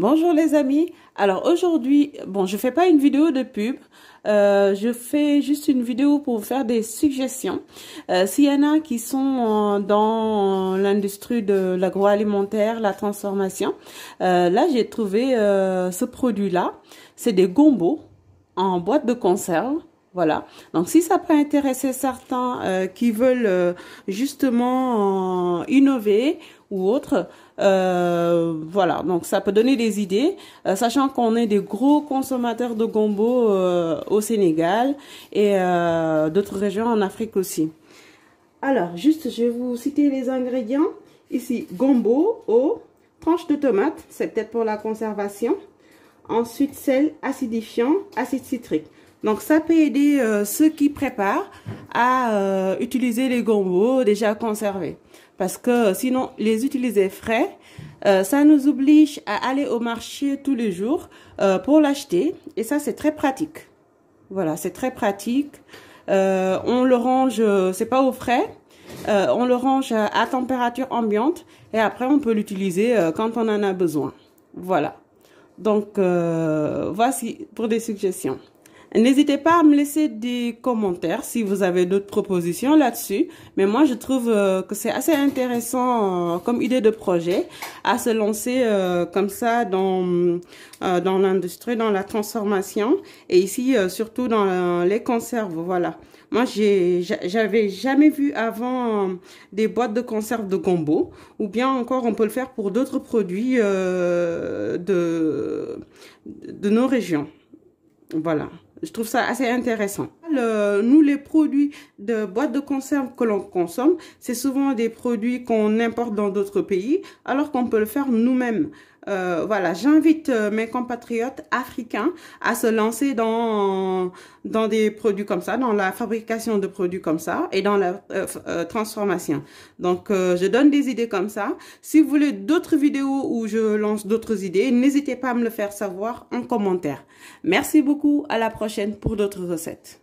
Bonjour les amis. Alors aujourd'hui, bon, je fais pas une vidéo de pub. Euh, je fais juste une vidéo pour vous faire des suggestions. Euh, S'il y en a qui sont euh, dans l'industrie de l'agroalimentaire, la transformation, euh, là j'ai trouvé ce produit-là. C'est des gombos en boîte de conserve. Voilà. Donc si ça peut intéresser certains euh, qui veulent euh, justement innover ou autre, euh, voilà. Donc ça peut donner des idées, sachant qu'on est des gros consommateurs de gombo au Sénégal et d'autres régions en Afrique aussi. Alors, juste, je vais vous citer les ingrédients. Ici, gombo, eau, tranche de tomate, c'est peut-être pour la conservation. Ensuite, sel acidifiant, acide citrique. Donc, ça peut aider euh, ceux qui préparent à euh, utiliser les gombos déjà conservés. Parce que euh, sinon, les utiliser frais, ça nous oblige à aller au marché tous les jours pour l'acheter. Et ça, c'est très pratique. Voilà, c'est très pratique. on le range, c'est pas au frais. on le range à température ambiante. Et après, on peut l'utiliser quand on en a besoin. Voilà. Donc, euh, voici pour des suggestions. N'hésitez pas à me laisser des commentaires si vous avez d'autres propositions là-dessus. Mais moi, je trouve euh, que c'est assez intéressant euh, comme idée de projet à se lancer euh, comme ça dans, dans l'industrie, dans la transformation et ici surtout dans les conserves. Voilà. Moi, j'avais jamais vu avant des boîtes de conserves de gombo ou bien encore on peut le faire pour d'autres produits de, de nos régions. Voilà. Je trouve ça assez intéressant nous, les produits de boîtes de conserve que l'on consomme, c'est souvent des produits qu'on importe dans d'autres pays, alors qu'on peut le faire nous-mêmes. Euh, voilà, j'invite euh, mes compatriotes africains à se lancer dans, dans des produits comme ça, dans la fabrication de produits comme ça et dans la euh, transformation. Donc, je donne des idées comme ça. Si vous voulez d'autres vidéos où je lance d'autres idées, n'hésitez pas à me le faire savoir en commentaire. Merci beaucoup, à la prochaine pour d'autres recettes.